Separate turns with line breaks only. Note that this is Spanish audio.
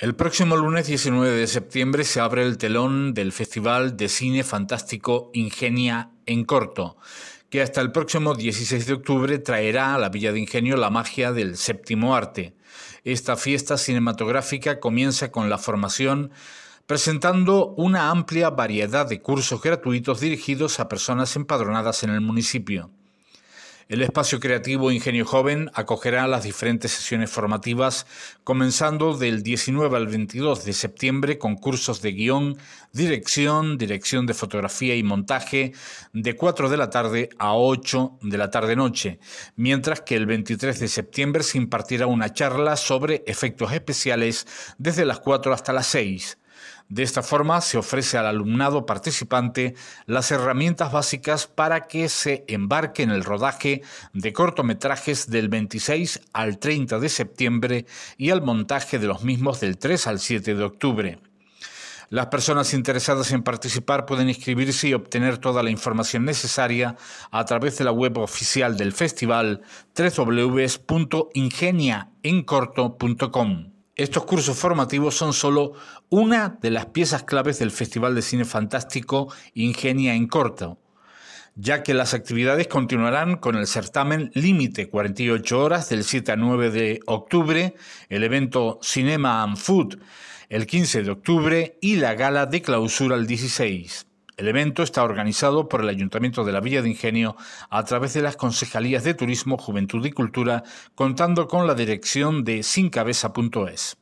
El próximo lunes 19 de septiembre se abre el telón del Festival de Cine Fantástico Ingenia en Corto, que hasta el próximo 16 de octubre traerá a la Villa de Ingenio la magia del séptimo arte. Esta fiesta cinematográfica comienza con la formación presentando una amplia variedad de cursos gratuitos dirigidos a personas empadronadas en el municipio. El espacio creativo Ingenio Joven acogerá las diferentes sesiones formativas comenzando del 19 al 22 de septiembre con cursos de guión, dirección, dirección de fotografía y montaje de 4 de la tarde a 8 de la tarde noche, mientras que el 23 de septiembre se impartirá una charla sobre efectos especiales desde las 4 hasta las 6. De esta forma se ofrece al alumnado participante las herramientas básicas para que se embarque en el rodaje de cortometrajes del 26 al 30 de septiembre y al montaje de los mismos del 3 al 7 de octubre. Las personas interesadas en participar pueden inscribirse y obtener toda la información necesaria a través de la web oficial del festival www.ingeniaencorto.com. Estos cursos formativos son solo una de las piezas claves del Festival de Cine Fantástico Ingenia en Corto, ya que las actividades continuarán con el certamen Límite 48 horas del 7 a 9 de octubre, el evento Cinema and Food el 15 de octubre y la gala de clausura el 16. El evento está organizado por el Ayuntamiento de la Villa de Ingenio a través de las Concejalías de Turismo, Juventud y Cultura, contando con la dirección de sincabeza.es.